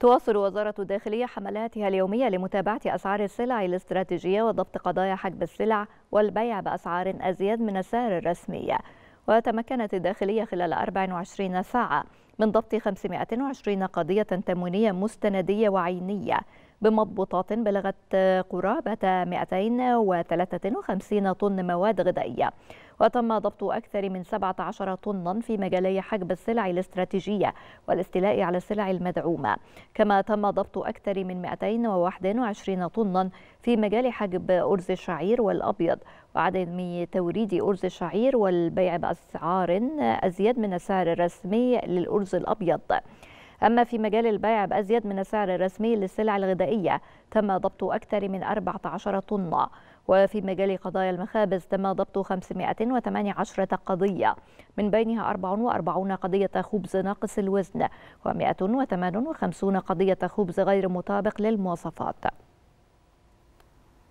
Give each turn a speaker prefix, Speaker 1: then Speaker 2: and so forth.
Speaker 1: تواصل وزارة الداخلية حملاتها اليومية لمتابعة أسعار السلع الاستراتيجية وضبط قضايا حجب السلع والبيع بأسعار أزيد من السعر الرسمي وتمكنت الداخلية خلال 24 ساعة من ضبط 520 قضية تموينية مستندية وعينية بمضبوطات بلغت قرابة 253 طن مواد غذائية وتم ضبط أكثر من 17 طنا في مجالي حجب السلع الاستراتيجية والاستيلاء على السلع المدعومة كما تم ضبط أكثر من 221 طنا في مجال حجب أرز الشعير والأبيض وعدم توريد أرز الشعير والبيع بأسعار أزيد من السعر الرسمي للأرز الأبيض أما في مجال البيع بأزيد من السعر الرسمي للسلع الغذائية تم ضبط أكثر من 14 طن وفي مجال قضايا المخابز تم ضبط 518 قضية من بينها 44 قضية خبز ناقص الوزن و158 قضية خبز غير مطابق للمواصفات